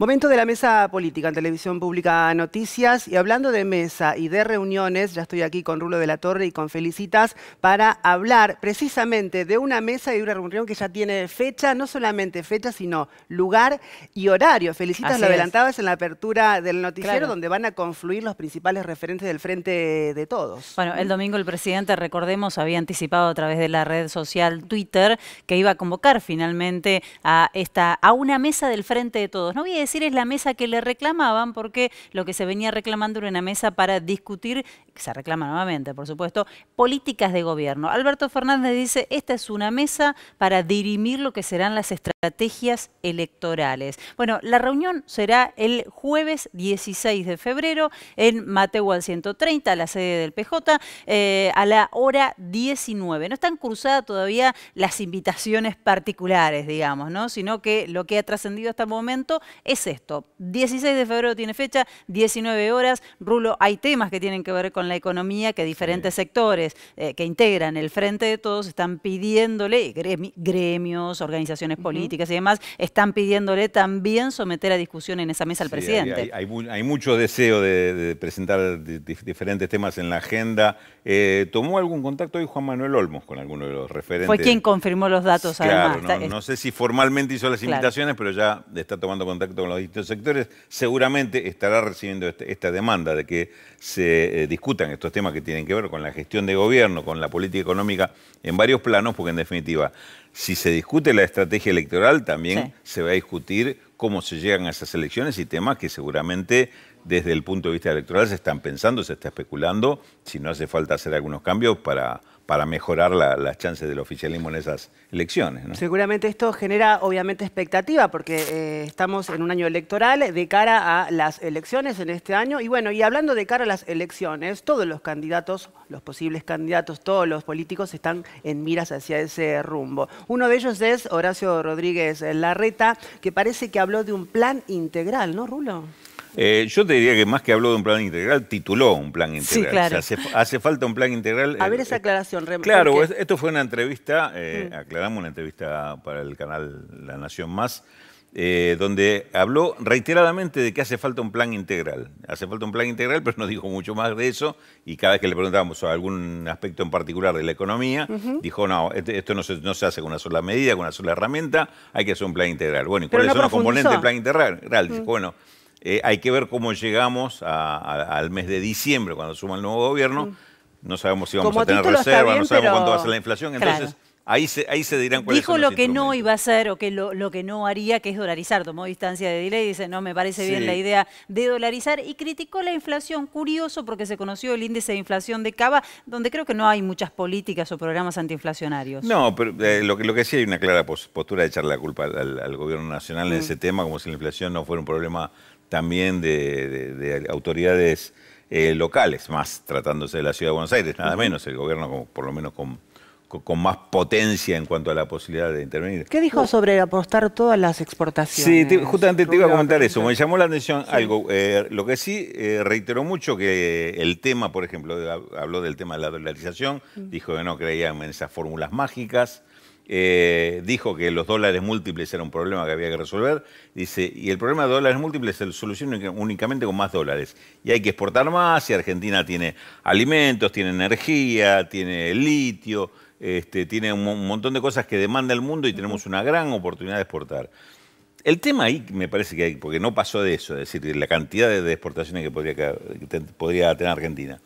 Momento de la mesa política en Televisión Pública Noticias y hablando de mesa y de reuniones, ya estoy aquí con Rulo de la Torre y con Felicitas para hablar precisamente de una mesa y una reunión que ya tiene fecha, no solamente fecha, sino lugar y horario. Felicitas, lo adelantabas en la apertura del noticiero donde van a confluir los principales referentes del Frente de Todos. Bueno, el domingo el presidente, recordemos, había anticipado a través de la red social Twitter que iba a convocar finalmente a, esta, a una mesa del Frente de Todos. No había decir es la mesa que le reclamaban, porque lo que se venía reclamando era una mesa para discutir, que se reclama nuevamente, por supuesto, políticas de gobierno. Alberto Fernández dice, esta es una mesa para dirimir lo que serán las estrategias electorales. Bueno, la reunión será el jueves 16 de febrero en Mateo al 130, la sede del PJ, eh, a la hora 19. No están cursadas todavía las invitaciones particulares, digamos, ¿no? Sino que lo que ha trascendido hasta el momento es esto? 16 de febrero tiene fecha, 19 horas. Rulo, hay temas que tienen que ver con la economía que diferentes sectores eh, que integran el frente de todos están pidiéndole, gremios, organizaciones políticas y demás, están pidiéndole también someter a discusión en esa mesa al presidente. Hay, mucho deseo de, presentar diferentes temas en la agenda. Eh, ¿Tomó algún contacto hoy Juan Manuel Olmos con alguno de los referentes? Fue quien confirmó los datos, claro, No, sé si formalmente hizo las invitaciones, pero ya está tomando contacto con los distintos sectores, seguramente estará recibiendo este, esta demanda de que se eh, discutan estos temas que tienen que ver con la gestión de gobierno, con la política económica en varios planos, porque en definitiva, si se discute la estrategia electoral, también se va a discutir cómo se llegan a esas elecciones y temas que seguramente desde el punto de vista electoral se están pensando, se está especulando, si no hace falta hacer algunos cambios para, para mejorar las chances del oficialismo en esas elecciones. Seguramente esto genera obviamente expectativa porque eh, estamos en un año electoral de cara a las elecciones en este año y bueno, y hablando de cara a las elecciones, todos los candidatos, los posibles candidatos, todos los políticos están en miras hacia ese rumbo. Uno de ellos es Horacio Rodríguez Larreta, que parece que habló de un plan integral, ¿no, Rulo? Eh, yo te diría que más que habló de un plan integral, tituló un plan integral. Sí, claro. hace, falta un plan integral. A ver eh, esa eh, aclaración, Claro, esto fue una entrevista, mm. aclaramos una entrevista para el canal La Nación Más, eh, donde habló reiteradamente de que hace falta un plan integral. Hace falta un plan integral, pero no dijo mucho más de eso, y cada vez que le preguntábamos algún aspecto en particular de la economía, dijo, no, este, esto no se, no se, hace con una sola medida, con una sola herramienta, hay que hacer un plan integral. Bueno, ¿y cuáles son los componentes del plan integral? Dijo, bueno, eh, hay que ver cómo llegamos al mes de diciembre, cuando suma el nuevo gobierno, no sabemos si vamos a tener reserva, no sabemos cuánto va a ser la inflación, entonces... Ahí se, dirán cuáles Dijo son los lo que no iba a hacer o que lo, que no haría, que es dolarizar. Tomó distancia de Delay y dice, no, me parece bien la idea de dolarizar. Y criticó la inflación. Curioso porque se conoció el índice de inflación de Cava, donde creo que no hay muchas políticas o programas antiinflacionarios. No, pero eh, lo, que, lo que sí hay una clara postura de echarle la culpa al, gobierno nacional en mm. ese tema, como si la inflación no fuera un problema también de, autoridades eh, locales, más tratándose de la Ciudad de Buenos Aires, nada menos, el gobierno por lo menos con con más potencia en cuanto a la posibilidad de intervenir. ¿Qué dijo sobre apostar todas las exportaciones? Sí, justamente te iba a comentar eso. Me llamó la atención algo. Eh, lo que sí eh, reiteró mucho que eh, el tema, por ejemplo, habló del tema de la dolarización, mm. dijo que no creían en esas fórmulas mágicas. dijo que los dólares múltiples era un problema que había que resolver. Dice, y el problema de dólares múltiples se soluciona únicamente con más dólares. Y hay que exportar más, y Argentina tiene alimentos, tiene energía, tiene litio. Este, tiene un, montón de cosas que demanda el mundo y tenemos una gran oportunidad de exportar. El tema ahí me parece que hay, porque no pasó de eso, es decir, la cantidad de, exportaciones que podría, tener Argentina.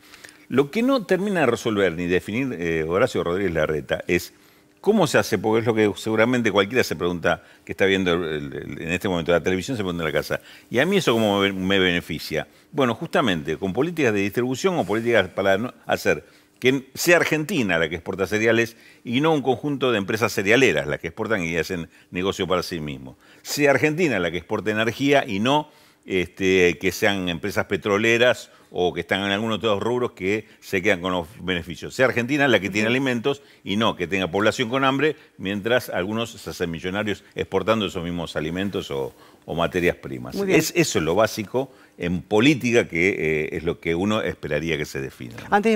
Lo que no termina de resolver ni definir eh, Horacio Rodríguez Larreta es cómo se hace, porque es lo que seguramente cualquiera se pregunta que está viendo en este momento la televisión, se pone en la casa. Y a mí eso cómo me, beneficia. Bueno, justamente con políticas de distribución o políticas para hacer que sea Argentina la que exporta cereales y no un conjunto de empresas cerealeras las que exportan y hacen negocio para sí mismos. Sea Argentina la que exporta energía y no este, que sean empresas petroleras o que están en algunos de los rubros que se quedan con los beneficios. Sea Argentina la que tiene alimentos y no que tenga población con hambre, mientras algunos se hacen millonarios exportando esos mismos alimentos o, materias primas. Es, eso es lo básico en política que eh, es lo que uno esperaría que se defina.